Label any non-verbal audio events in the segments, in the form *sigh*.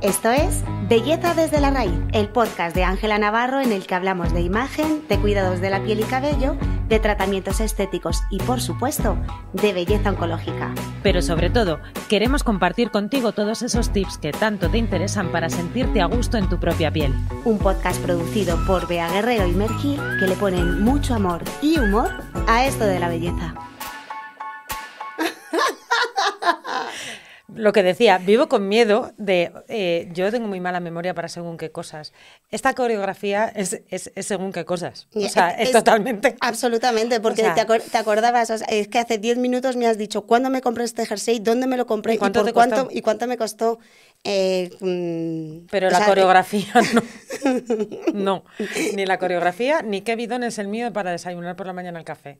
Esto es Belleza desde la raíz, el podcast de Ángela Navarro en el que hablamos de imagen, de cuidados de la piel y cabello, de tratamientos estéticos y, por supuesto, de belleza oncológica. Pero sobre todo, queremos compartir contigo todos esos tips que tanto te interesan para sentirte a gusto en tu propia piel. Un podcast producido por Bea Guerrero y Mergil que le ponen mucho amor y humor a esto de la belleza. lo que decía, vivo con miedo de. Eh, yo tengo muy mala memoria para según qué cosas. Esta coreografía es, es, según qué cosas. O sea, es, totalmente. Absolutamente, porque te, acordabas, es que hace 10 minutos me has dicho cuándo me compré este jersey, dónde me lo compré y, cuánto cuánto, me costó. Eh, mm, Pero la coreografía *laughs* no. no. Ni la coreografía, ni qué bidón es el mío para desayunar por la mañana al café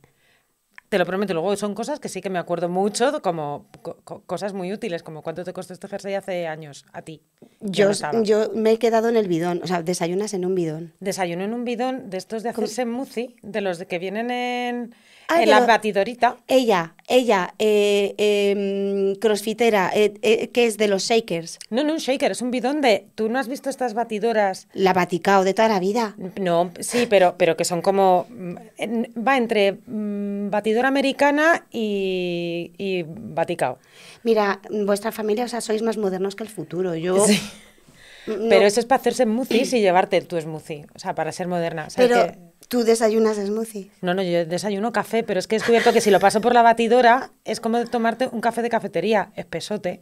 te lo prometo. Luego son cosas que sí que me acuerdo mucho, como cosas muy útiles, como cuánto te costó este jersey hace años a ti. Yo, yo me he quedado en el bidón, o sea, desayunas en un bidón. Desayuno en un bidón de estos de hacerse en smoothie, de los que vienen en, ah, en la batidorita. Ella, ella, eh, em, crossfitera, eh, eh, que es de los shakers. No, no, un shaker, es un bidón de... ¿Tú no has visto estas batidoras? La Baticao, de toda la vida. No, sí, pero, pero que son como... Mm, va entre mm, batidora americana y, y Mira, vuestra familia, o sea, sois más modernos que el futuro. Yo... *laughs* Pero eso es para hacerse smoothies y llevarte tu smoothie, o sea, para ser moderna. O sea, que ¿Tú desayunas smoothie? No, no, yo desayuno café, pero es que he descubierto que si lo paso por la batidora es como tomarte un café de cafetería, espesote,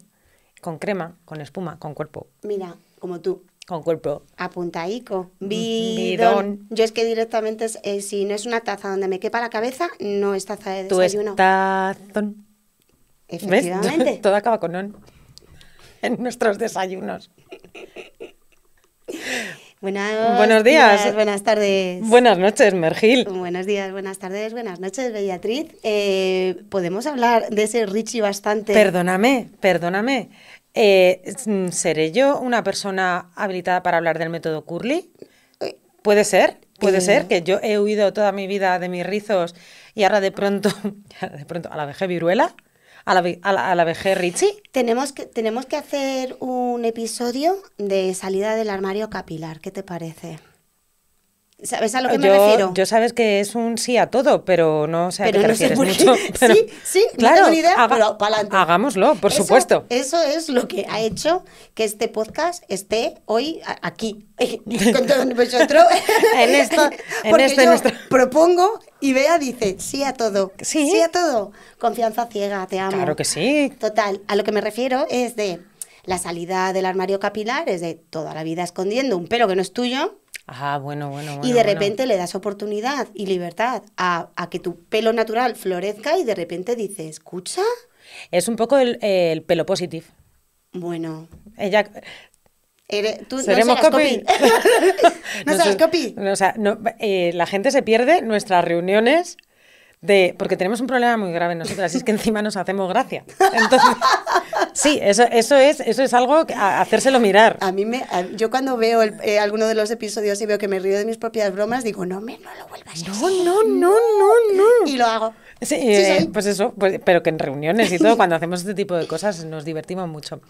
con crema, con espuma, con cuerpo. Mira, como tú. Con cuerpo. Apuntaico. Mm, mm, bidón. Bidón. Yo es que directamente, eh, si no es una taza donde me quepa la cabeza, no es taza de desayuno. Tú es tazón. Efectivamente. *laughs* Todo acaba con on en nuestros desayunos. *laughs* Buenas, Buenos días. Buenas tardes. Buenas noches, Mergil. Buenos días, buenas tardes, buenas noches, Beatriz. Eh, ¿Podemos hablar de ese Richie bastante? Perdóname, perdóname. Eh, mm, ¿Seré yo una persona habilitada para hablar del método Curly? ¿Puede ser? Puede ser que yo he huido toda mi vida de mis rizos y ahora de pronto, *laughs* de pronto a la vejez viruela a la, a la, Tenemos que, tenemos que hacer un episodio de salida del armario capilar. ¿Qué te parece? ¿Sabes a lo que me refiero? Yo sabes que es un sí a todo, pero no sé a qué te refieres mucho. *laughs* sí, sí, claro, para Hagámoslo, por supuesto. Eso es lo que ha hecho que este podcast esté hoy aquí, *laughs* *laughs* en esto, en propongo y Bea dice sí a todo. ¿Sí? sí a todo. Confianza ciega, te amo. Claro que sí. Total, a lo que me refiero es de la salida del armario capilar, es de toda la vida escondiendo un pelo que no es tuyo Ah, bueno, bueno, bueno. Y de repente le das oportunidad y libertad a, que tu pelo natural florezca y de repente dices, escucha. Es un poco el, pelo positive. Bueno. Ella. tú no *laughs* copy. no, sabes, eh, copy. la gente se pierde nuestras reuniones de. Porque tenemos un problema muy grave nosotros y es que encima nos hacemos gracia. Entonces. Sí, eso, eso, es, eso es algo que, hacérselo mirar. A mí me, yo cuando veo eh, alguno de los episodios y veo que me río de mis propias bromas, digo, no, me, no lo vuelvas a hacer. No, no, no, no, no. Y lo hago. Sí, eh, pues eso, pues, pero que en reuniones y todo, *laughs* cuando hacemos este tipo de cosas nos divertimos mucho.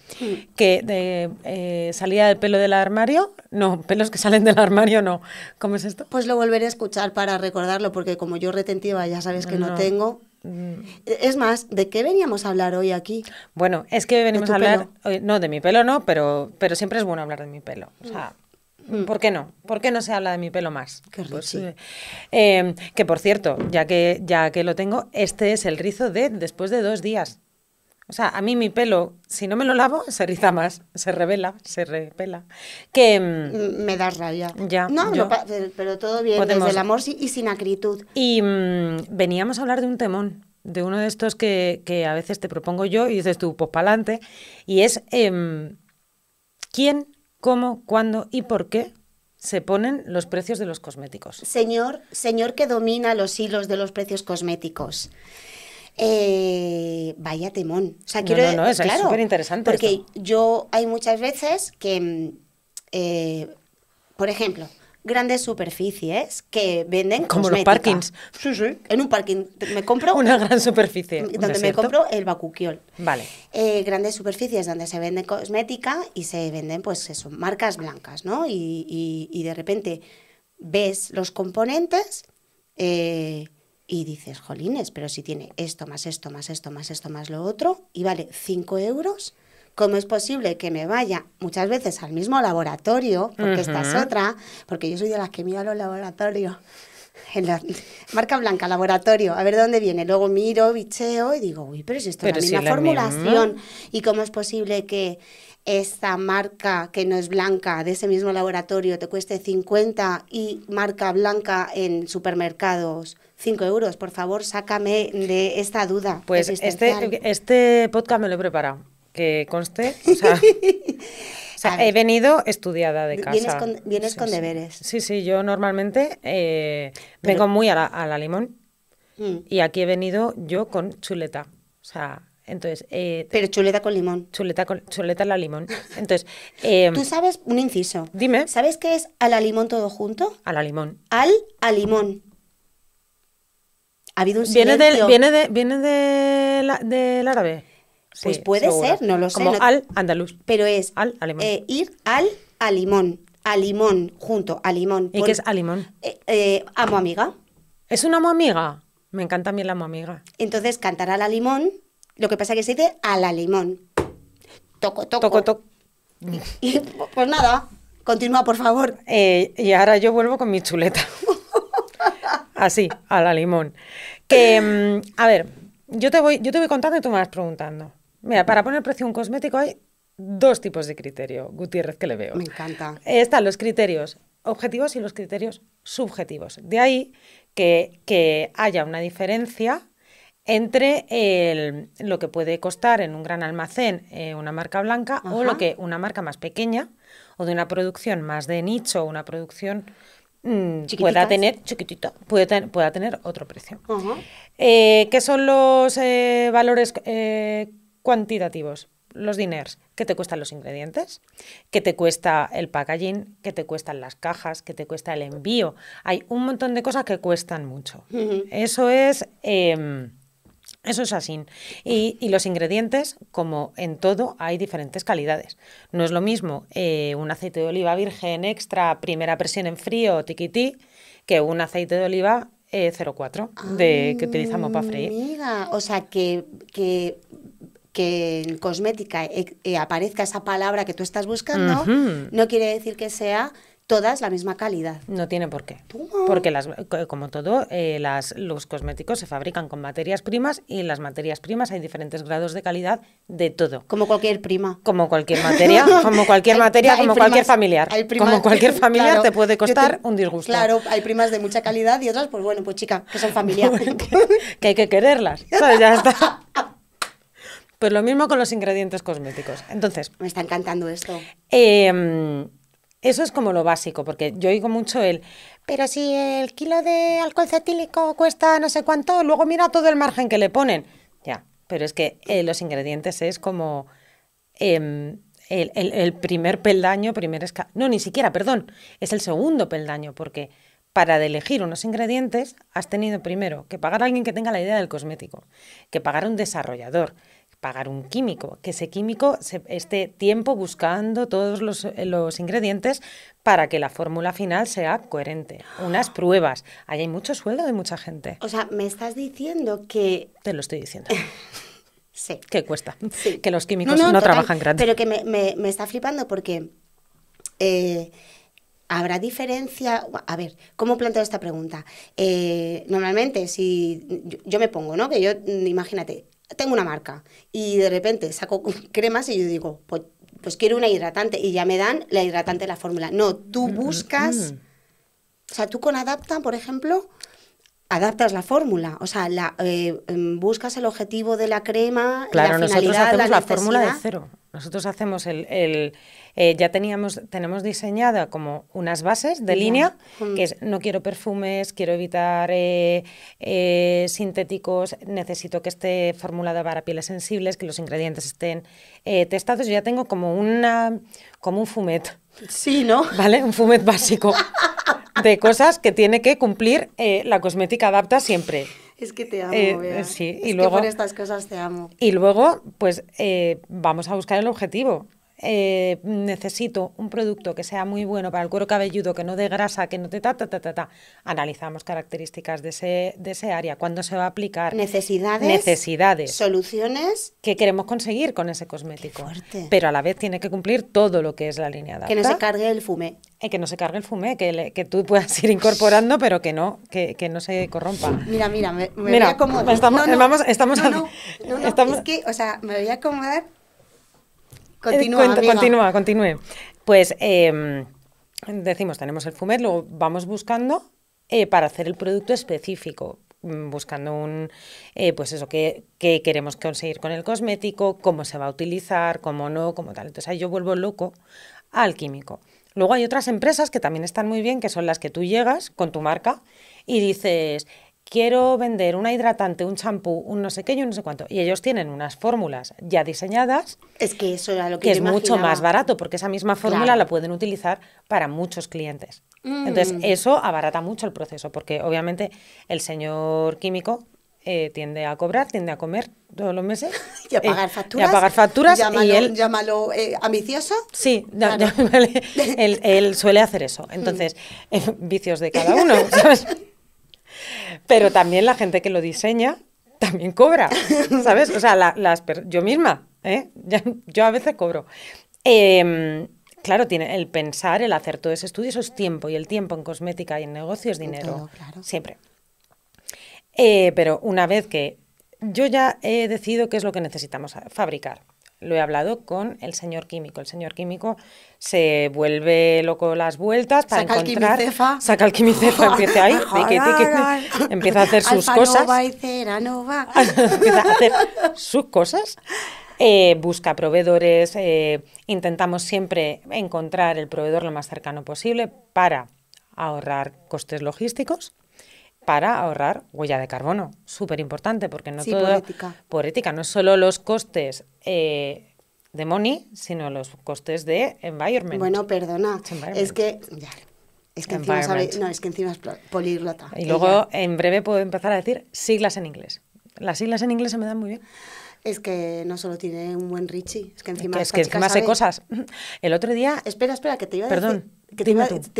Que eh, salía el pelo del armario, no, pelos que salen del armario no. ¿Cómo es esto? Pues lo volveré a escuchar para recordarlo, porque como yo retentiva ya sabes que no tengo, Mm. Es más, ¿de qué veníamos a hablar hoy aquí? Bueno, es que venimos a hablar, no de mi pelo, no, pero, pero siempre es bueno hablar de mi pelo. O sea, mm. Mm. ¿por qué no? ¿Por qué no se habla de mi pelo más? Qué pues, eh, eh, que por cierto, ya que, ya que lo tengo, este es el rizo de después de dos días. O sea, a mí mi pelo, si no me lo lavo, se riza más, se revela, se repela. Que mm, mm, me da rabia. Ya. No, pero todo bien desde el amor y sin acritud. Y mm, veníamos a hablar de un temón, de uno de estos que, a veces te propongo yo y dices tú, pues pa'lante, y es em, quién, cómo, cuándo y por qué se ponen los precios de los cosméticos. Señor, señor que domina los hilos de los precios cosméticos eh, vaya temón. O sea, quiero, no, no, es súper interesante. Porque yo hay muchas veces que, mm, eh, por ejemplo, grandes superficies que venden como los parkings sí, sí. en un parking me compro una gran superficie donde me compro el bacuquiol vale eh, grandes superficies donde se vende cosmética y se venden pues eso marcas blancas no y, de repente ves los componentes eh, y dices, jolines, pero si tiene esto, más esto, más esto, más esto, más lo otro, y vale 5 euros, ¿cómo es posible que me vaya muchas veces al mismo laboratorio? Porque esta es otra, porque yo soy de las que miro a los laboratorios. *laughs* marca blanca, laboratorio, a ver dónde viene. Luego miro, bicheo y digo, uy, pero si esto es la misma formulación. ¿Y cómo es posible que esta marca que no es blanca de ese mismo laboratorio te cueste 50 y marca blanca en supermercados 5 euros, por favor, sácame de esta duda. Pues este, este podcast me lo he preparado, que conste. O sea, *laughs* he venido estudiada de casa. Vienes con, deberes. Sí, sí, yo normalmente eh, vengo muy a la, limón mm. y aquí he venido yo con chuleta. O sea, entonces, eh, pero chuleta con limón. Chuleta con chuleta a la limón. Entonces, eh, tú sabes un inciso. Dime. ¿Sabes qué es a la limón todo junto? A la limón. Al a limón ha habido un Viene del, de, viene del árabe. Pues puede ser, no lo sé. Como al andaluz. Pero es al alemán. Eh, ir al alimón. Alimón, junto, alimón. ¿Y qué es alimón? Eh, eh, amo amiga. ¿Es una amo amiga? Me encanta a mí la amo amiga. Entonces cantará la limón, lo que pasa es que se dice al la limón. Toco, toco. Toco, toco. *laughs* pues nada, continúa, por favor. y ahora yo vuelvo con mi chuleta. *laughs* así, a la limón. Que, mm, a ver, yo te voy, yo te voy contando y tú me vas preguntando. Mira, para poner precio a un cosmético hay dos tipos de criterio, Gutiérrez, que le veo. Me encanta. Están los criterios objetivos y los criterios subjetivos. De ahí que, haya una diferencia entre lo que puede costar en un gran almacén eh, una marca blanca o lo que una marca más pequeña o de una producción más de nicho, una producción Mm, pueda tener chiquitito, puede pueda tener otro precio. Eh, ¿Qué son los eh, valores eh, cuantitativos? Los diners, ¿qué te cuestan los ingredientes? ¿Qué te cuesta el packaging? ¿Qué te cuestan las cajas? ¿Qué te cuesta el envío? Hay un montón de cosas que cuestan mucho. Eso es em, eso es así. Y, y, los ingredientes, como en todo, hay diferentes calidades. No es lo mismo eh, un aceite de oliva virgen extra, primera presión en frío, tiquití, que un aceite de oliva 04, eh, de, que utilizamos para ah, freír. O sea, que, que, en cosmética eh, aparezca esa palabra que tú estás buscando, no quiere decir que sea todas la misma calidad. No tiene por qué. Porque las, como todo, eh, las, los cosméticos se fabrican con materias primas y en las materias primas hay diferentes grados de calidad de todo. Como cualquier prima. Como cualquier materia, *laughs* como cualquier materia, como, cualquier familiar, como cualquier *laughs* familiar. te puede costar un disgusto. Claro, hay primas de mucha calidad y otras, pues bueno, pues chica, que son familiares, *laughs* que hay que quererlas. Ya está. Pues lo mismo con los ingredientes cosméticos. Entonces. Me está encantando esto. Em, eso es como lo básico, porque yo oigo mucho el, pero si el kilo de alcohol cetílico cuesta no sé cuánto, luego mira todo el margen que le ponen. Ya, pero es que eh, los ingredientes es como em, el, el, primer peldaño, primer escala. No, ni siquiera, perdón, es el segundo peldaño, porque para elegir unos ingredientes has tenido primero que pagar a alguien que tenga la idea del cosmético, que pagar a un desarrollador, pagar un químico, que ese químico se esté tiempo buscando todos los, eh, los ingredientes para que la fórmula final sea coherente. Unas *gasps* pruebas. Ahí hay mucho sueldo de mucha gente. O sea, me estás diciendo que... Te lo estoy diciendo. *laughs* sí. Que cuesta. Sí. Que los químicos no, trabajan gratis. Pero que me, está flipando porque... Eh, ¿Habrá diferencia? A ver, ¿cómo planteo esta pregunta? Eh, normalmente, si yo, me pongo, ¿no? Que yo, imagínate, tengo una marca y de repente saco *laughs* cremas y yo digo, pues, pues, quiero una hidratante y ya me dan la hidratante de la fórmula. No, tú mm, mm, buscas, mm. o sea, tú con Adapta, por ejemplo, adaptas la fórmula, o sea, la, eh, em, buscas el objetivo de la crema, claro, la finalidad, la, la fórmula de cero. Nosotros hacemos el, el eh, ya teníamos, tenemos diseñada como unas bases de línea, mm. que es no quiero perfumes, quiero evitar eh, eh, sintéticos, necesito que esté formulada para pieles sensibles, que los ingredientes estén testados. Yo ya tengo como una, como un fumet. Sí, ¿no? ¿Vale? Un fumet básico de cosas que tiene que cumplir la cosmética adapta siempre. Es que te amo, eh, sí, es y luego, que por estas cosas te amo. Y luego, pues eh, vamos a buscar el objetivo. Eh, necesito un producto que sea muy bueno para el cuero cabelludo, que no dé grasa, que no te ta, ta, ta, ta, Analizamos características de ese, de ese área, cuándo se va a aplicar. Necesidades. Necesidades. Soluciones. Que queremos conseguir con ese cosmético. pero a la vez tiene que cumplir todo lo que es la línea de Que no se cargue el fumé. Eh, que no se cargue el fumé, que, tú puedas ir incorporando, pero que no, que, no se corrompa. Mira, mira, me, voy a acomodar. Estamos, no, no, estamos, es que, o sea, me voy a acomodar Continúa, continúe. Pues em, decimos, tenemos el fumet, luego vamos buscando eh, para hacer el producto específico mm, buscando un, eh, pues eso, qué, qué, queremos conseguir con el cosmético, cómo se va a utilizar, cómo no, cómo tal. Entonces yo vuelvo loco al químico. Luego hay otras empresas que también están muy bien, que son las que tú llegas con tu marca y dices, quiero vender una hidratante, un champú, un no sé qué, yo no sé cuánto. Y ellos tienen unas fórmulas ya diseñadas. Es que eso era lo que, es mucho más barato, porque esa misma fórmula la pueden utilizar para muchos clientes. Mm. Entonces, eso abarata mucho el proceso, porque obviamente el señor químico eh, tiende a cobrar, tiende a comer todos los meses. *laughs* y a pagar facturas. y a pagar facturas. Llámalo, y él, llámalo eh, ambicioso. Sí, *laughs* *laughs* él, él, suele hacer eso. Entonces, mm. vicios de cada uno, ¿sabes? Pero también la gente que lo diseña también cobra, ¿sabes? O sea, yo misma, ¿eh? yo a veces cobro. Em, claro, tiene el pensar, el hacer todo ese estudio, eso es tiempo, y el tiempo en cosmética y en negocio es dinero, siempre. Eh, pero una vez que yo ya he decidido qué es lo que necesitamos fabricar, lo he hablado con el señor químico. El señor químico se vuelve loco las vueltas para saca encontrar... El quimicefa. Saca el quimicefa. empieza ahí, empieza a hacer sus cosas. Nova y empieza a hacer sus cosas. busca proveedores, eh, intentamos siempre encontrar el proveedor lo más cercano posible para ahorrar costes logísticos para ahorrar huella de carbono. Súper importante, porque no todo. ética. Por no es solo los costes. Eh, de money, sino los costes de environment. Bueno, perdona, es que ya, es que, encima no, es que encima es Y luego en breve puedo empezar a decir siglas en inglés. Las siglas en inglés se me dan muy bien es que no solo tiene un buen Richie, es que encima. es que encima cosas. *laughs* El otro día. Espera, espera, que te iba a Perdón. decir. Que te,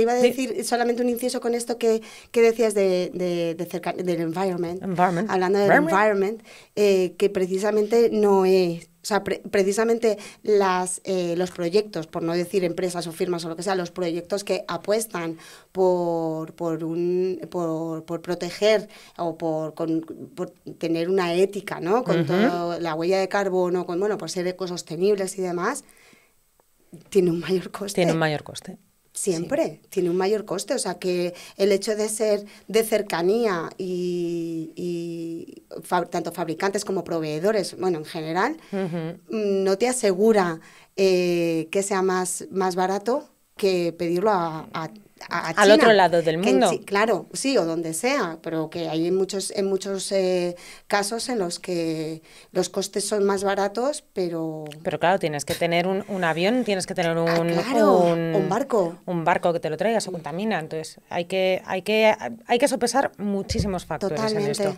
iba, a decir solamente un inciso con esto que, decías de, del environment, environment, Hablando del environment, eh, que precisamente no es... O sea, precisamente las, eh, los proyectos, por no decir empresas o firmas o lo que sea, los proyectos que apuestan por, por, un, por, por proteger o por, con, tener una ética, ¿no? Con toda la huella de carbono, con, bueno, por ser ecosostenibles y demás, tiene un mayor coste. Tiene un mayor coste. Siempre, tiene un mayor coste. O sea que el hecho de ser de cercanía y, tanto fabricantes como proveedores, bueno, en general, mm, no te asegura eh, que sea más, más barato que pedirlo al otro lado del mundo. claro, sí, o donde sea, pero que hay muchos, en muchos eh, casos en los que los costes son más baratos, pero... Pero claro, tienes que tener un, avión, tienes que tener ah, un, un, barco. Un barco que te lo traiga se mm. contamina. Entonces, hay que, hay que, hay que sopesar muchísimos factores en esto.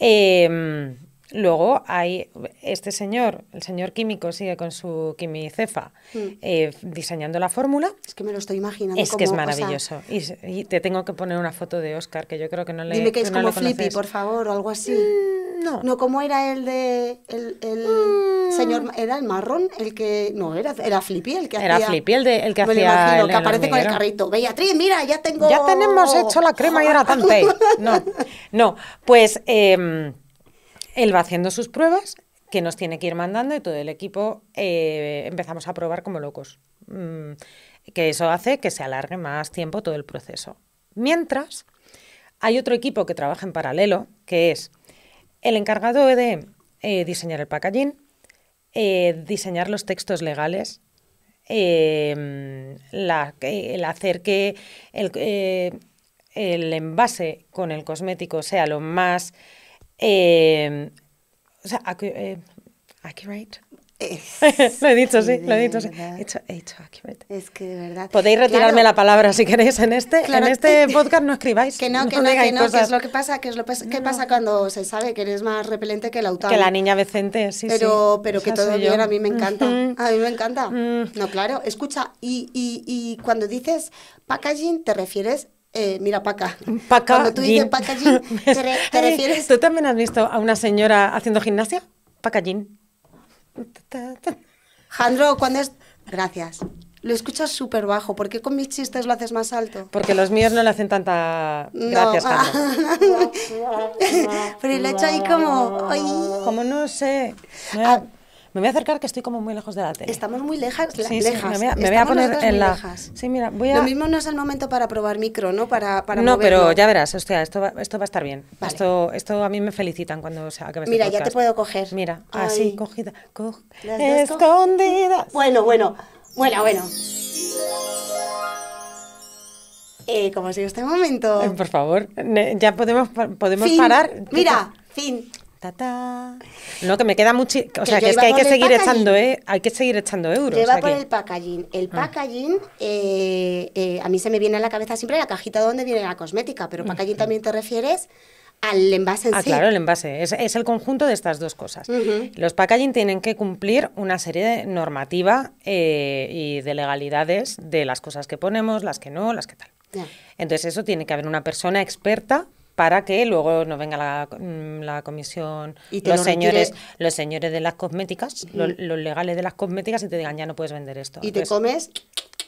Eh, Luego hay este señor, el señor químico, sigue con su quimicefa mm. eh, diseñando la fórmula. Es que me lo estoy imaginando. Es que es maravilloso. y, te tengo que poner una foto de Oscar, que yo creo que no le Dime que es como Flippy, por favor, o algo así. Mm, no. No, como era el de. El, mm. señor. Era el marrón, el que. No, era, era Flippy el que era hacía. Era Flippy el, de, el que hacía. que aparece con el carrito. Beatriz, mira, ya tengo. Ya tenemos hecho la crema hidratante. *laughs* No, no. Pues. Em, él va haciendo sus pruebas, que nos tiene que ir mandando y todo el equipo eh, empezamos a probar como locos. Mm, que eso hace que se alargue más tiempo todo el proceso. Mientras, hay otro equipo que trabaja en paralelo, que es el encargado de eh, diseñar el packaging, eh, diseñar los textos legales, em, el hacer que el envase con el cosmético sea lo más eh, o sea, eh, *laughs* lo he dicho, sí, lo he dicho, sí. Es que de verdad. Podéis retirarme la palabra si queréis en este, en este *laughs* podcast no escribáis. Que no, que no, que no, que lo que pasa, que pasa cuando se sabe que eres más repelente que el autora. Que la niña decente, sí, pero, sí. Pero que todo bien, a mí me encanta. a mí me encanta. Mm. no, claro, escucha, y, y, y cuando dices packaging te refieres eh, mira, paca. Paca. Cuando tú dices paca, ¿te, *laughs* te refieres. ¿Tú también has visto a una señora haciendo gimnasia? Paca, Packaging. Jandro, cuando es? Gracias. Lo escuchas súper bajo. ¿Por qué con mis chistes lo haces más alto? Porque los míos no le hacen tanta. Gracias, Jandro. *laughs* Pero lo he hecho ahí como. Como no sé. Ah, me voy a acercar que estoy como muy lejos de la tele. Estamos muy lejas, sí, lejas. Sí, me voy a, poner en la... Sí, mira, voy a... Lo mismo no es el momento para probar micro, ¿no? Para, para No, pero ya verás, hostia, esto va, esto va a estar bien. Esto, esto a mí me felicitan cuando o se acabe este Mira, ya te puedo coger. Mira, así, cogida. escondida. Bueno, bueno, bueno, bueno. Eh, ¿Cómo ha este momento? por favor, ya podemos, podemos parar. Mira, fin. No, que me queda mucho. O sea, que, es que hay que seguir echando, ¿eh? Hay que seguir echando euros. Lleva por el packaging. El ah. packaging, eh, eh, a mí se me viene a la cabeza siempre la cajita donde viene la cosmética, pero packaging mm. también te refieres al envase en ah, Claro, el envase. Es, el conjunto de estas dos cosas. Los packaging tienen que cumplir una serie de normativa eh, y de legalidades de las cosas que ponemos, las que no, las que tal. Entonces, eso tiene que haber una persona experta para que luego no venga la, mm, comisión, los, señores, los señores de las cosméticas, los, legales de las cosméticas y te digan ya no puedes vender esto. ¿Y te comes?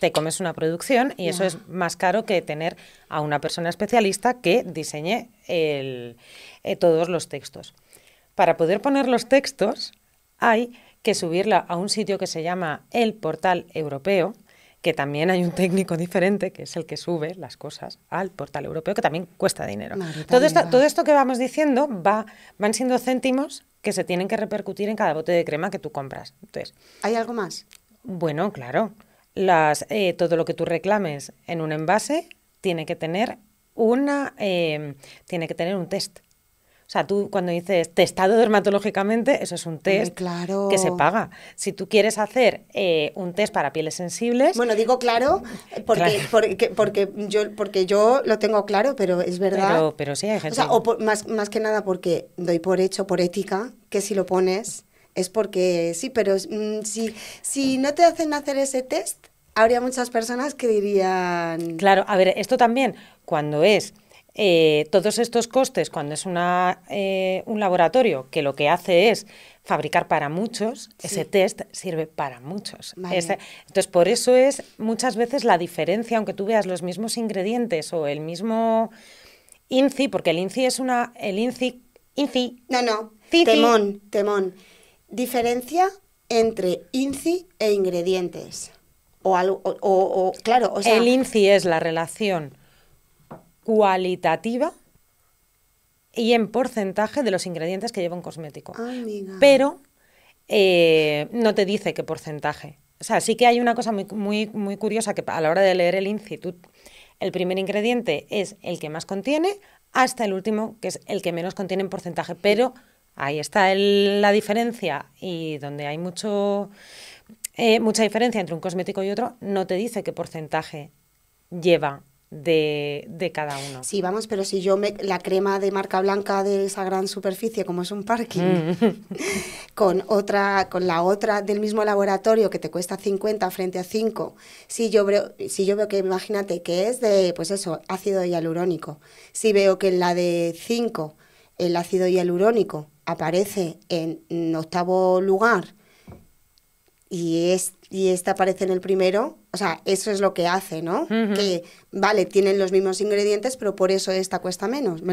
Te comes una producción y eso es más caro que tener a una persona especialista que diseñe eh, todos los textos. Para poder poner los textos hay que subirla a un sitio que se llama el Portal Europeo, que también hay un técnico diferente, que es el que sube las cosas al portal europeo, que también cuesta dinero. todo, esto, todo esto que vamos diciendo va, van siendo céntimos que se tienen que repercutir en cada bote de crema que tú compras. Entonces, ¿Hay algo más? Bueno, claro. Las, eh, todo lo que tú reclames en un envase tiene que tener una eh, tiene que tener un test o sea, tú cuando dices testado dermatológicamente, eso es un test que se paga. Si tú quieres hacer eh, un test para pieles sensibles... Bueno, digo claro porque, porque, yo, porque yo lo tengo claro, pero es verdad. Pero, sí hay gente... O sea, o más, que nada porque doy por hecho, por ética, que si lo pones es porque sí, pero mm, si, si no te hacen hacer ese test, habría muchas personas que dirían... Claro, a ver, esto también, cuando es eh, todos estos costes, cuando es una, eh, un laboratorio que lo que hace es fabricar para muchos, ese test sirve para muchos. entonces, por eso es muchas veces la diferencia, aunque tú veas los mismos ingredientes o el mismo INCI, porque el INCI es una... El INCI... INCI no, no. Temón, temón. Diferencia entre INCI e ingredientes. O, algo, claro, o sea... El INCI es la relación cualitativa y en porcentaje de los ingredientes que lleva un cosmético. Pero eh, no te dice qué porcentaje. O sea, sí que hay una cosa muy, muy, curiosa que a la hora de leer el instituto, el primer ingrediente es el que más contiene hasta el último, que es el que menos contiene en porcentaje. Pero ahí está la diferencia y donde hay mucho, eh, mucha diferencia entre un cosmético y otro, no te dice qué porcentaje lleva de, cada uno. Sí, vamos, pero si yo me, la crema de marca blanca de esa gran superficie, como es un parking, mm. *laughs* con otra, con la otra del mismo laboratorio que te cuesta 50 frente a 5, si yo veo, si yo veo que, imagínate, que es de, pues eso, ácido hialurónico, si veo que en la de 5 el ácido hialurónico aparece en octavo lugar y, es, y esta aparece en el primero, o sea, eso es lo que hace, ¿no? Que, vale, tienen los mismos ingredientes, pero por eso esta cuesta menos. ¿Me,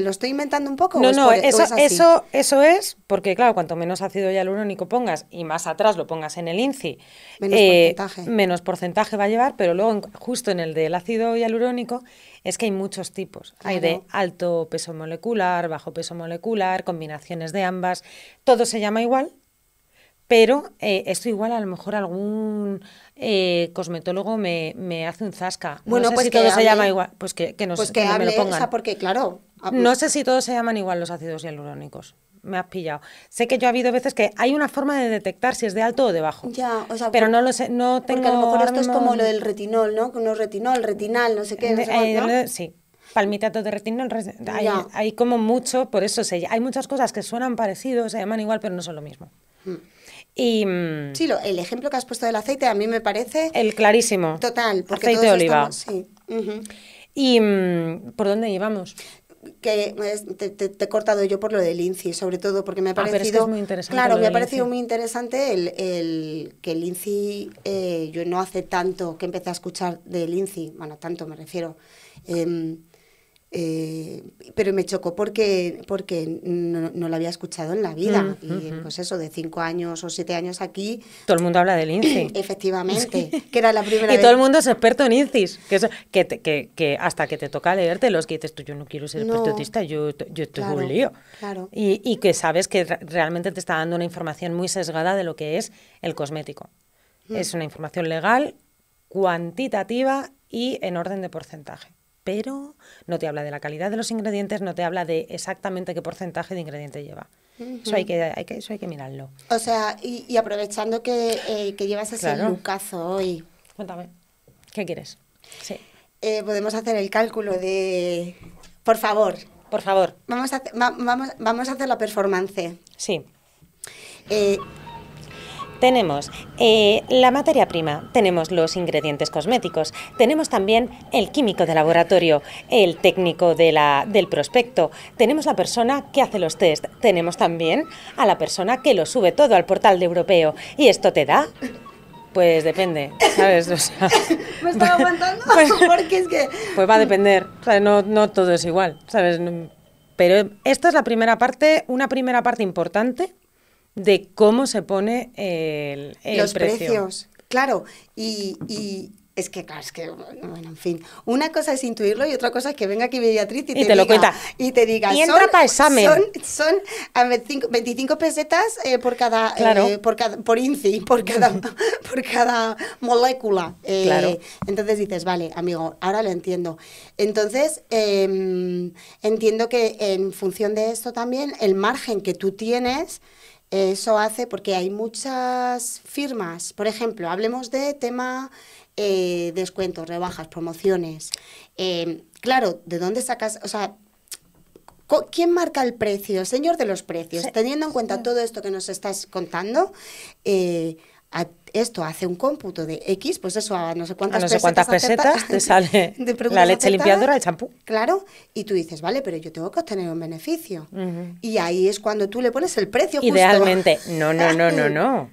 lo estoy inventando un poco? No, no, e-, eso, es eso, es, porque claro, cuanto menos ácido hialurónico pongas y más atrás lo pongas en el INCI, menos, eh, porcentaje. menos porcentaje va a llevar, pero luego justo en el del ácido hialurónico es que hay muchos tipos. Hay de alto peso molecular, bajo peso molecular, combinaciones de ambas, todo se llama igual, pero eh, esto igual a lo mejor algún eh, cosmetólogo me, hace un zasca. Bueno, no sé pues si que todo se llama igual. Pues que, me porque claro. No sé si todos se llaman igual los ácidos hialurónicos. Me has pillado. Sé que yo ha habido veces que hay una forma de detectar si es de alto o de bajo. Ya, o sea, pero no lo sé, no tengo. Porque a lo mejor esto es como lo del retinol, ¿no? Que retinol, retinal, no sé qué. Eh, sí, palmitato de retinol, hay, como mucho, por eso se, hay muchas cosas que suenan parecidos, se llaman igual, pero no son lo mismo. Mm. Y, sí, el ejemplo que has puesto del aceite a mí me parece... El clarísimo. Total. Porque aceite de oliva. sí. ¿Y mm, por dónde llevamos? que te, he cortado yo por lo del INCI, sobre todo porque me ha ah, parecido... muy interesante claro, me ha parecido muy interesante el, que el INCI, eh, yo no hace tanto que empecé a escuchar del INCI, bueno, tanto me refiero, em, eh, pero me chocó porque, porque no, lo había escuchado en la vida. Mm, y pues eso, de cinco años o siete años aquí. Todo el mundo habla del INCI. *clears throat* Efectivamente, que era la primera Y todo el mundo es experto en INCI. Que, que, hasta que te toca leerte los que dices tú, yo no quiero ser no, yo, yo estoy un lío. Claro. Y, y que sabes que realmente te está dando una información muy sesgada de lo que es el cosmético. Mm. Es una información legal, cuantitativa y en orden de porcentaje pero no te habla de la calidad de los ingredientes, no te habla de exactamente qué porcentaje de ingrediente lleva. eso, hay que, que, eso hay que mirarlo. O sea, y, aprovechando que, eh, llevas ese un lucazo hoy. Cuéntame, ¿qué quieres? Sí. Eh, podemos hacer el cálculo de... Por favor. Por favor. Vamos a, vamos, a hacer la performance. Sí. Eh, tenemos eh, la materia prima, tenemos los ingredientes cosméticos, tenemos también el químico de laboratorio, el técnico de la, del prospecto, tenemos la persona que hace los test, tenemos también a la persona que lo sube todo al portal de europeo. ¿Y esto te da? Pues depende, ¿sabes? *laughs* Me estaba aguantando *laughs* pues, porque es que... Pues va a depender, no, no todo es igual, ¿sabes? Pero esta es la primera parte, una primera parte importante de cómo se pone el, Los precios, claro. Y, es que, claro, es que, bueno, en fin. Una cosa es intuirlo y otra cosa es que venga aquí Beatriz y, te, y lo cuenta. Y te diga, y entra son, para examen. Son, 25, pesetas eh, por cada, eh, claro. por cada, por INCI, por cada, *laughs* por cada molécula. Eh, claro. Entonces dices, vale, amigo, ahora lo entiendo. Entonces, em, entiendo que en función de esto también, el margen que tú tienes eso hace porque hay muchas firmas, por ejemplo, hablemos de tema eh, descuentos, rebajas, promociones. Em, claro, ¿de dónde sacas? O sea, ¿quién marca el precio? Señor de los precios, teniendo en cuenta todo esto que nos estás contando. Eh, esto hace un cómputo de X, pues eso a no sé cuántas, pesetas, te *laughs* sale la leche limpiadora, el champú. Claro, y tú dices, vale, pero yo tengo que obtener un beneficio. Y ahí es cuando tú le pones el precio Idealmente. no, no, no, no, *laughs* no.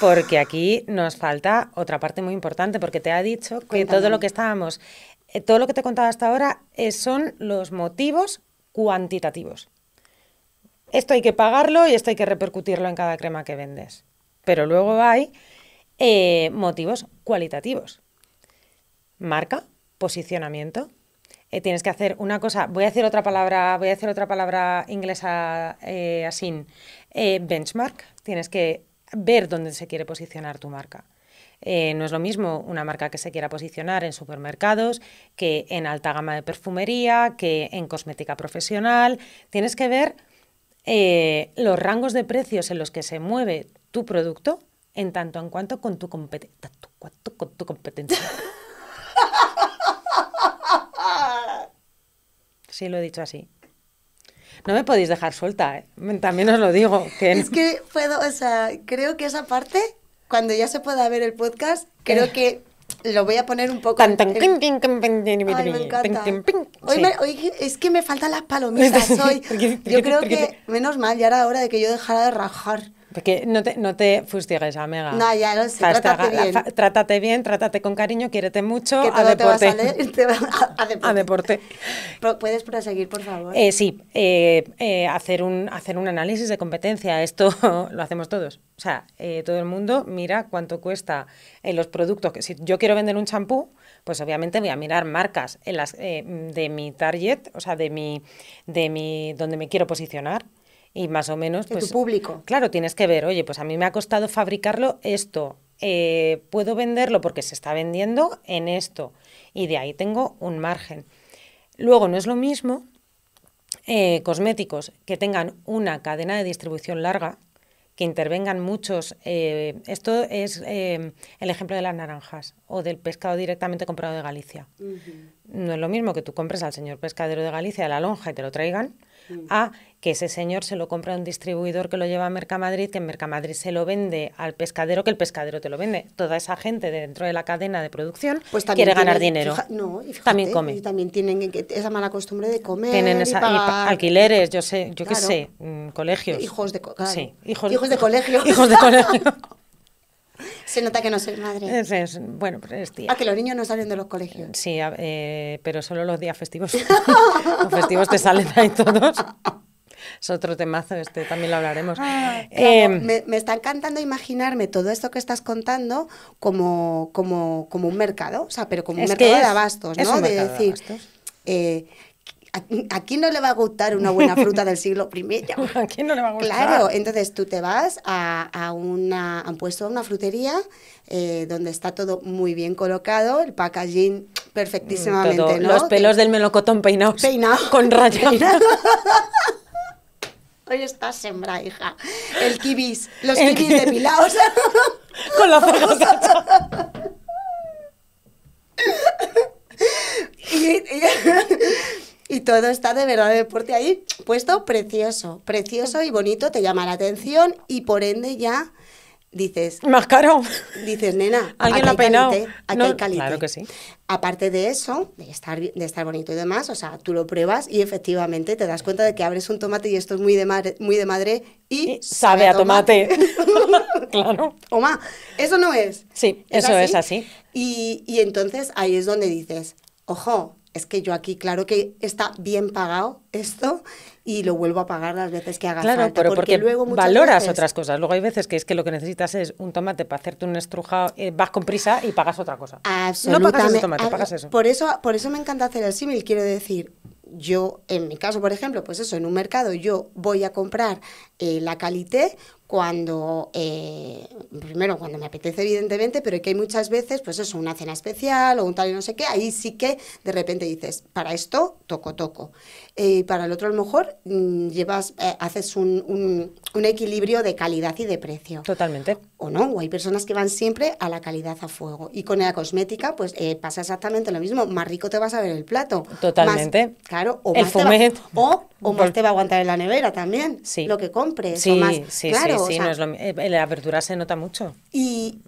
Porque aquí nos falta otra parte muy importante, porque te ha dicho que todo lo que estábamos, eh, todo lo que te he contado hasta ahora eh, son los motivos cuantitativos. Esto hay que pagarlo y esto hay que repercutirlo en cada crema que vendes. Pero luego hay eh, motivos cualitativos. Marca, posicionamiento. Eh, tienes que hacer una cosa, voy a decir otra palabra, voy a hacer otra palabra inglesa eh, así, benchmark. Tienes que ver dónde se quiere posicionar tu marca. no es lo mismo una marca que se quiera posicionar en supermercados que en alta gama de perfumería, que en cosmética profesional. Tienes que ver los rangos de precios en los que se mueve tu producto en tanto en cuanto con tu competencia. tu competencia. *laughs* Sí, lo he dicho así. No me podéis dejar suelta, ¿eh? también os lo digo. Es que puedo, o sea, creo que esa parte, cuando ya se pueda ver el podcast, creo eh. que lo voy a poner un poco. es que me faltan las palomitas *laughs* hoy. Yo creo que, menos mal, ya era hora de que yo dejara de rajar. Porque no te, no te fustigues, No, ya lo sé. trátate, bien. trátate bien, trátate con cariño, quiérete mucho. Que deporte. Te va a, deporte. ¿Puedes proseguir, por favor? Eh, sí, eh, eh, hacer, un, hacer un análisis de competencia. Esto *laughs* lo hacemos todos. O sea, eh, todo el mundo mira cuánto cuesta los productos. Si yo quiero vender un champú, pues obviamente voy a mirar marcas en las, de mi target, o sea, de mi, de mi, donde me quiero posicionar y más o menos... Pues, público. Claro, tienes que ver, oye, pues a mí me ha costado fabricarlo esto, eh, puedo venderlo porque se está vendiendo en esto y de ahí tengo un margen. Luego, no es lo mismo eh, cosméticos que tengan una cadena de distribución larga, que intervengan muchos. Eh, esto es el ejemplo de las naranjas o del pescado directamente comprado de Galicia. No es lo mismo que tú compres al señor pescadero de Galicia la lonja y te lo traigan Mm. a que ese señor se lo compra a un distribuidor que lo lleva a Mercamadrid, que en Mercamadrid se lo vende al pescadero, que el pescadero te lo vende. Toda esa gente dentro de la cadena de producción pues quiere ganar dinero. también come. Y también tienen esa mala costumbre de comer. y alquileres, yo sé, yo qué sé, mm, colegios. Hijos de, hijos, *laughs* hijos de colegio. Hijos de colegio. Se nota que no soy madre. bueno, pues es tía. Ah, que los niños no salen de los colegios. Sí, eh, pero solo los días festivos. *laughs* los festivos te salen ahí todos. Es otro temazo, este también lo hablaremos. Ah, eh, me, está encantando imaginarme todo esto que estás contando como, como, un mercado, o sea, pero como un mercado de abastos, ¿no? de decir, eh, ¿a, quién no le va a gustar una buena fruta del siglo I? ¿A quién no le va a gustar? Claro, entonces tú te vas a, una, han puesto una frutería eh, donde está todo muy bien colocado, el packaging perfectísimamente, mm, ¿no? Los pelos del melocotón peinados. Peinados. Con rayas. *laughs* Hoy estás sembra, hija. El kibis, los kibis de depilados. *laughs* Con la ojos. *laughs* y, y todo está de verdad de deporte ahí puesto precioso, precioso y bonito, te llama la atención y por ende ya dices... Más caro. Dices, nena, alguien lo aquí Claro que sí. Aparte de eso, de estar, de estar bonito y demás, o sea, tú lo pruebas y efectivamente te das cuenta de que abres un tomate y esto es muy de, madre, muy de madre y, sabe, a tomate. *laughs* claro. Oma, eso no es. Sí, eso es así. Y, y entonces ahí es donde dices, ojo, es que yo aquí, claro que está bien pagado esto y lo vuelvo a pagar las veces que haga claro, Pero porque, luego valoras otras cosas. Luego hay veces que es que lo que necesitas es un tomate para hacerte un estrujado, eh, vas con prisa y pagas otra cosa. Absolutamente. No pagas ese tomate, pagas ah, eso. Por eso, por eso me encanta hacer el símil. Quiero decir, yo, en mi caso, por ejemplo, pues eso, en un mercado yo voy a comprar eh, la calité cuando, eh, primero cuando me apetece evidentemente, pero que hay muchas veces, pues eso, una cena especial o un tal y no sé qué, ahí sí que de repente dices, para esto toco, toco. Eh, y para el otro a lo mejor mm, llevas, eh, haces un, un, equilibrio de calidad y de precio. Totalmente. O no, o hay personas que van siempre a la calidad a fuego. Y con la cosmética, pues pasa exactamente lo mismo, más rico te vas a ver el plato. Totalmente. claro, o el más, o, o más te va a aguantar en la nevera también, sí. lo que compres. sí, claro, sí, es eh, la apertura se nota mucho. Y,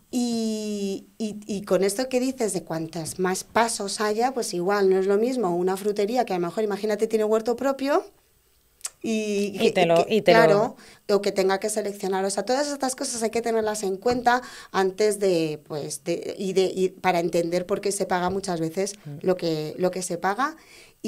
con esto que dices de cuantas más pasos haya, pues igual no es lo mismo una frutería que a lo mejor, imagínate, tiene huerto propio. Y, que, claro, o que tenga que seleccionar. O sea, todas estas cosas hay que tenerlas en cuenta antes de, pues, de, y, de, para entender por qué se paga muchas veces mm. lo que, lo que se paga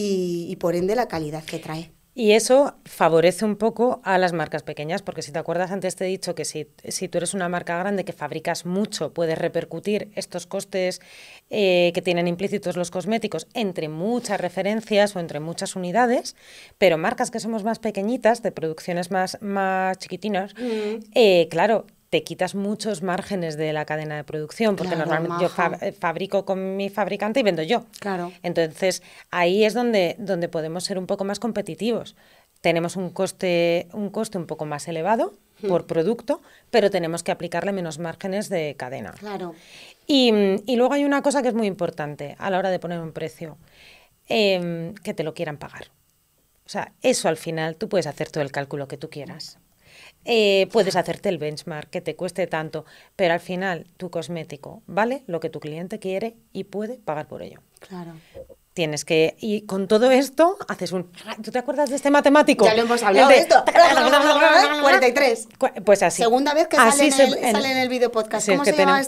y por ende la calidad que trae. Y eso favorece un poco a las marcas pequeñas, porque si te acuerdas, antes te he dicho que si, tú eres una marca grande que fabricas mucho, puedes repercutir estos costes eh, que tienen implícitos los cosméticos entre muchas referencias o entre muchas unidades, pero marcas que somos más pequeñitas, de producciones más, más chiquitinas, mm. eh, claro, te quitas muchos márgenes de la cadena de producción, porque normalmente yo eh, fabrico con mi fabricante y vendo yo. Claro. Entonces, ahí es donde, donde podemos ser un poco más competitivos. Tenemos un coste, un coste un poco más elevado hmm. por producto, pero tenemos que aplicarle menos márgenes de cadena. Claro. Y, luego hay una cosa que es muy importante a la hora de poner un precio, em, que te lo quieran pagar. O sea, eso al final tú puedes hacer todo el cálculo que tú quieras eh, puedes hacerte el benchmark que te cueste tanto, pero al final tu cosmético vale lo que tu cliente quiere y puede pagar por ello. Claro tienes que. Y con todo esto haces un. ¿Tú te acuerdas de este matemático? Ya lo hemos hablado 43. Pues así. Segunda vez que sale, en el, sale, video podcast. se llama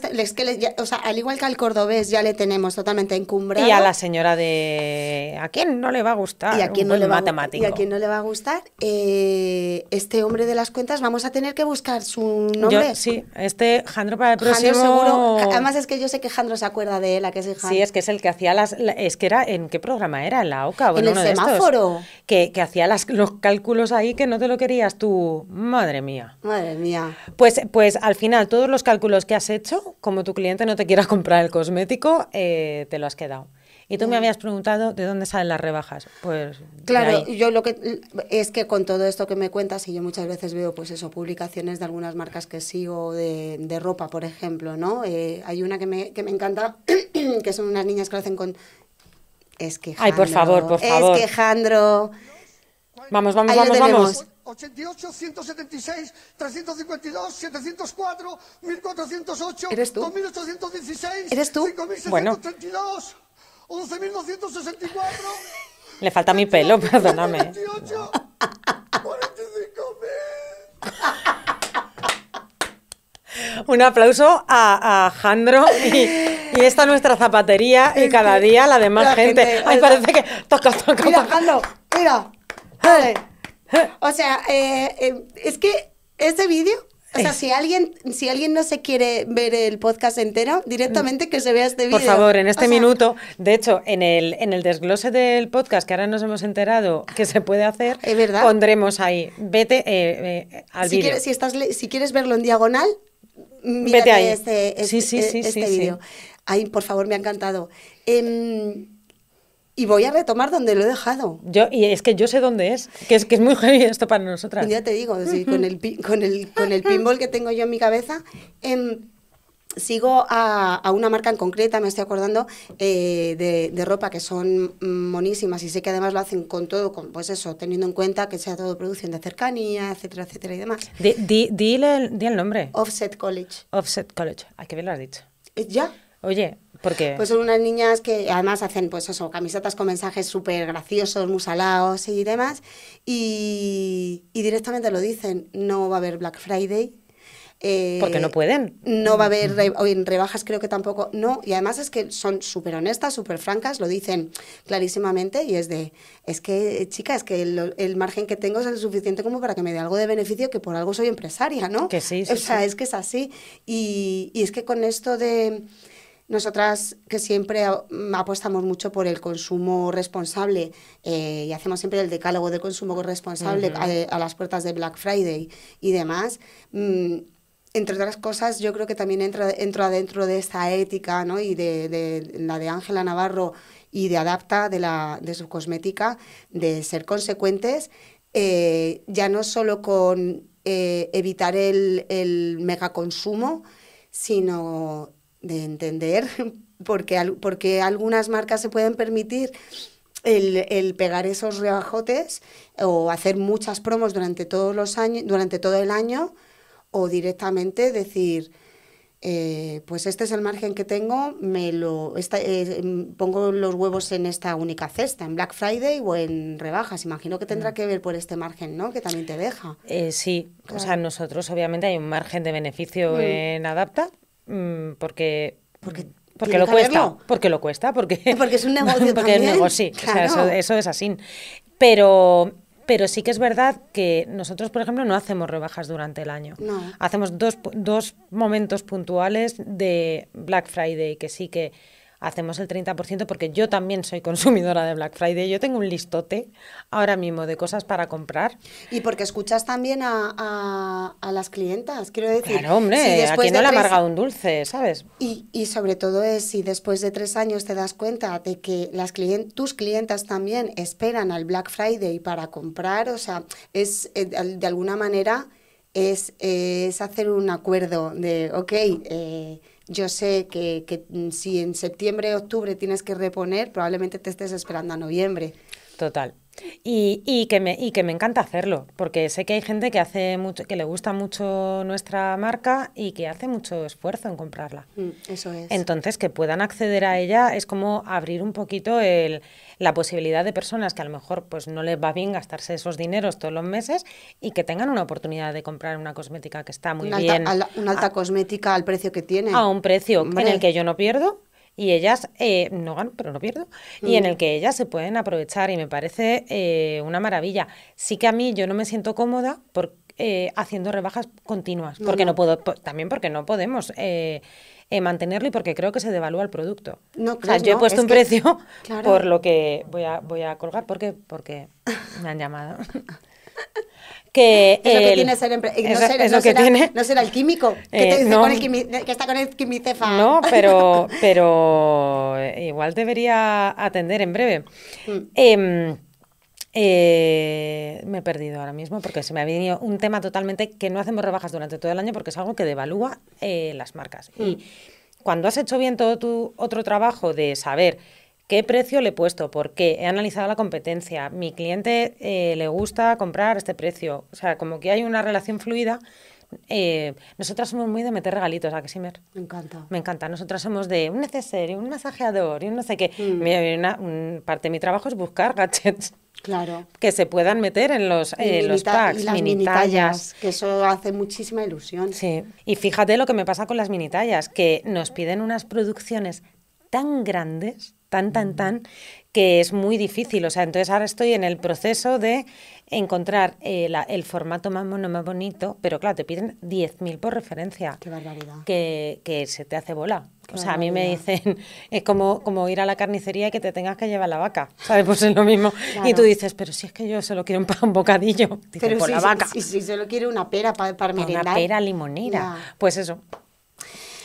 o sea, al igual que al cordobés ya le tenemos totalmente encumbrado. Y a la señora de. ¿A quién no le va a gustar? ¿Y a quién, no le, va, y a quién no le va a gustar? este hombre de las cuentas, vamos a tener que buscar su nombre. sí, este Jandro para el próximo. seguro. Además es que yo sé que Jandro se acuerda de él, ¿a que es Jandro? Sí, es que es el que hacía las. Es que era en qué programa era, la OCA en, el semáforo. que, hacía los cálculos ahí que no te lo querías tú. Madre mía. Madre mía. Pues, pues al final, todos los cálculos que has hecho, como tu cliente no te quiera comprar el cosmético, eh, te lo has quedado. Y tú me mm. habías preguntado de dónde salen las rebajas. Pues claro, yo lo que es que con todo esto que me cuentas y yo muchas veces veo pues eso publicaciones de algunas marcas que sigo de, ropa, por ejemplo, ¿no? Eh, hay una que me, que me encanta *clears throat* que son unas niñas que lo hacen con es que Ay, por favor, por favor. Es que Jandro. Vamos, vamos, vamos, vamos. 88, 176, 352, 704, 1408, ¿Eres tú? 2816, ¿Eres tú? 11264. *laughs* Le falta mi pelo, *laughs* perdóname. *laughs* Un aplauso a, a Jandro y y esta nuestra zapatería y cada día la demás gente. Ay, parece que toca, toca. Mira, mira. O sea, es que este vídeo o sea, si alguien, si alguien no se quiere ver el podcast entero, directamente que se vea este vídeo. Por favor, en este minuto, de hecho, en el, en el desglose del podcast que ahora nos hemos enterado que se puede hacer, pondremos ahí, vete eh, eh, al si si, estás, si quieres verlo en diagonal, vete este, este, sí, sí, sí, este vídeo. Ay, por favor, me ha encantado. Em, y voy a retomar donde lo he dejado. Yo, y es que yo sé dónde es, que es, que es muy genial *laughs* esto para nosotras. Ya te digo, con, el, con, el, con el pinball que tengo yo en mi cabeza, em, sigo a, a, una marca en concreta, me estoy acordando, eh, de, de, ropa que son monísimas y sé que además lo hacen con todo, con, pues eso, teniendo en cuenta que sea todo producción de cercanía, etcétera, etcétera y demás. Di, dile el, nombre. Offset College. Offset College, hay que bien lo has dicho? Eh, ¿Ya? Oye, ¿por qué? Pues son unas niñas que además hacen, pues eso, camisetas con mensajes súper graciosos, musalaos y demás, y, directamente lo dicen, no va a haber Black Friday. Eh, porque no pueden. No va a haber en rebajas, creo que tampoco. No, y además es que son súper honestas, súper francas, lo dicen clarísimamente y es de, es que, chicas, es que el, margen que tengo es el suficiente como para que me dé algo de beneficio, que por algo soy empresaria, ¿no? Que sí. sí o sea, es que es así. Y, y es que con esto de nosotras que siempre mm, apostamos mucho por el consumo responsable eh, y hacemos siempre el decálogo del consumo responsable a, las puertas de Black Friday y demás, mm, entre otras cosas, yo creo que también entra, entro adentro de esta ética y de, la de Ángela Navarro y de Adapta, de, la, de su cosmética, de ser consecuentes, eh, ya no solo con eh, evitar el, el megaconsumo, sino de entender *laughs* por porque algunas marcas se pueden permitir el, el, pegar esos rebajotes o hacer muchas promos durante todos los años, durante todo el año, o directamente decir eh, pues este es el margen que tengo, me lo eh, pongo los huevos en esta única cesta, en Black Friday o en rebajas. Imagino que tendrá que ver por este margen, ¿no? Que también te deja. Eh, sí, o sea, nosotros obviamente hay un margen de beneficio mm. en Adapta Mm, porque... porque mm, lo cuesta, porque lo cuesta, porque *laughs* porque es un negocio, sí, eso, es así. Pero pero sí que es verdad que nosotros, por ejemplo, no hacemos rebajas durante el año. Hacemos dos, dos momentos puntuales de Black Friday que sí que hacemos el 30% porque yo también soy consumidora de Black Friday. Yo tengo un listote ahora mismo de cosas para comprar. Y porque escuchas también a, las clientas, quiero decir. Claro, hombre, a no le ha amargado un dulce, ¿sabes? Y, sobre todo es si después de tres años te das cuenta de que las client tus clientas también esperan al Black Friday para comprar, o sea, es eh, de alguna manera es, hacer un acuerdo de, ok, eh, yo sé que, que mm, si en septiembre, octubre tienes que reponer, probablemente te estés esperando a noviembre. Total. Y, y, que me, y que me encanta hacerlo, porque sé que hay gente que hace mucho, que le gusta mucho nuestra marca y que hace mucho esfuerzo en comprarla. Mm, eso es. Entonces, que puedan acceder a ella es como abrir un poquito el, la posibilidad de personas que a lo mejor pues no les va bien gastarse esos dineros todos los meses y que tengan una oportunidad de comprar una cosmética que está muy bien. una alta cosmética al precio que tiene. A un precio en el que yo no pierdo y ellas eh, no gano, pero no pierdo, y en el mm. que ellas se pueden aprovechar y me parece eh, una maravilla. Sí que a mí yo no me siento cómoda por, eh, haciendo rebajas continuas, porque no, puedo, también porque no podemos. mantenerlo y porque creo que se devalúa el producto. No, o yo he puesto un precio *laughs* por lo que voy a, voy a colgar porque, porque me han llamado. *laughs* que no, será, el químico eh, que, está con el quimicefa no *laughs* pero pero eh, igual debería atender en breve mm. em, eh, me he perdido ahora mismo porque se me ha venido un tema totalmente que no hacemos rebajas durante todo el año porque es algo que devalúa las marcas y mm. cuando has hecho bien todo tu otro trabajo de saber ¿Qué precio le he puesto? porque He analizado la competencia. Mi cliente eh, le gusta comprar este precio. O sea, como que hay una relación fluida. Eh, nosotras somos muy de meter regalitos, ¿a que Me encanta. Me encanta. Nosotras somos de un necesario, un masajeador y no sé qué. Mm. parte de mi trabajo es buscar gadgets. Claro. Que se puedan meter en los, eh, los packs, las mini tallas. Que eso hace muchísima ilusión. Sí. Y fíjate lo que me pasa con las mini tallas, que nos piden unas producciones tan grandes tan, tan, tan, que es muy difícil. O sea, entonces ahora estoy en el proceso de encontrar eh, el formato más mono, más bonito, pero claro, te piden 10.000 por referencia. Qué barbaridad. Que, se te hace bola. o sea, a mí me dicen, *laughs* es como, como ir a la carnicería y que te tengas que llevar la vaca, ¿sabes? Pues es lo mismo. Y tú dices, pero si es que yo solo quiero un, *laughs* bocadillo, por la vaca. Si, si, solo quiero una pera para, pues merendar. Una pera limonera. Pues eso,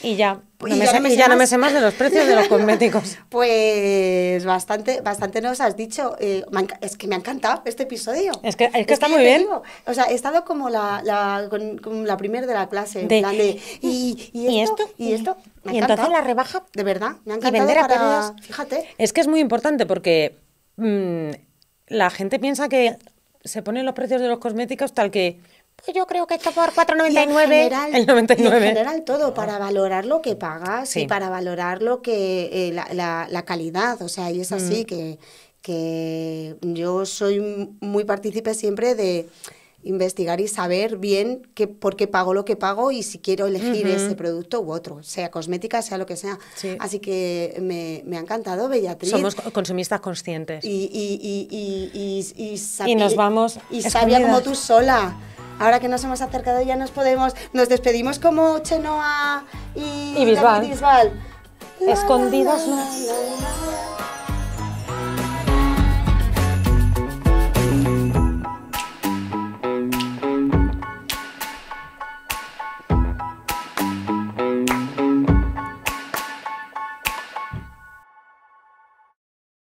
y ya. no me ya, sé, no me sé más de los precios de los *laughs* cosméticos. Pues bastante, bastante nos has dicho. Eh, es que me ha encantado este episodio. Es que, está muy bien. o sea, he estado como la, la, primera de la clase. en plan *laughs* y, y, esto, y esto. y entonces la rebaja. De verdad, me ha encantado. Y vender para, Fíjate. Es que es muy importante porque mm, la gente piensa que se ponen los precios de los cosméticos tal que yo creo que está por 4,99. General, el 99. en general todo, para valorar lo que pagas y para valorar lo que eh, la, la, calidad. O sea, y es así mm. que, que yo soy muy partícipe siempre de investigar y saber bien que por qué pago lo que pago y si quiero elegir este producto u otro, sea cosmética, sea lo que sea. Así que me, ha encantado, Bellatriz. Somos consumistas conscientes. Y, y, y, y nos vamos. Y Sabia, como tú sola. Ahora que nos hemos acercado ya nos podemos, nos despedimos como Chenoa y, Bisbal. Escondidas.